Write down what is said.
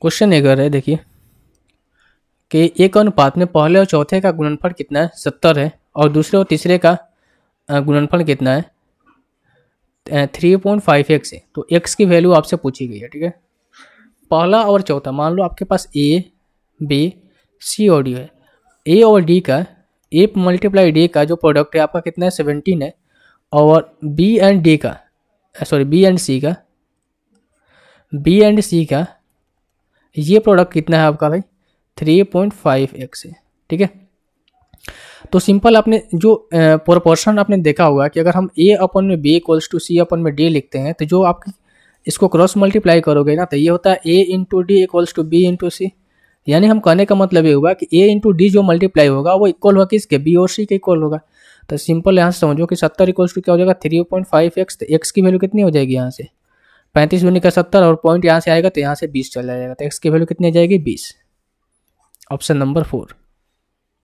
question एक है देखिए कि एक अनुपात में पहले और चौथे का गुणनफल कितना है सत्तर है और दूसरे और तीसरे का गुणनफल कितना है थ्री पॉइंट फाइव एक्स है तो एक्स की वैल्यू आपसे पूछी गई है ठीक है पहला और चौथा मान लो आपके पास ए बी सी और डी है ए और डी का ए मल्टीप्लाई डी का जो प्रोडक्ट है आपका कितना है सेवनटीन है और बी एंड डी का सॉरी बी एंड सी का बी एंड सी का ये प्रोडक्ट कितना है आपका भाई थ्री पॉइंट फाइव एक्स है ठीक है तो सिंपल आपने जो प्रोपोर्शन आपने देखा होगा कि अगर हम ए अपन में B equals to C upon D डी लिखते हैं तो जो आप इसको क्रॉस मल्टीप्लाई करोगे ना तो ये होता है A into D equals to B into C यानी हम कहने का मतलब ये हुआ कि ए इंटू डी जो मल्टीप्लाई होगा वो इक्वल होगा किसके बी और सी के इक्वल होगा तो सिंपल यहाँ से समझो कि सत्तर इक्वल्स टू क्या हो जाएगा थ्री पॉइंट फाइव एक्स तो एक्स की वैल्यू कितनी हो जाएगी यहाँ से पैंतीस दूनी का सत्तर और पॉइंट यहाँ से आएगा तो यहाँ से बीस चला जाएगा तो एक्स की वैल्यू कितनी आ जाएगी बीस ऑप्शन नंबर फोर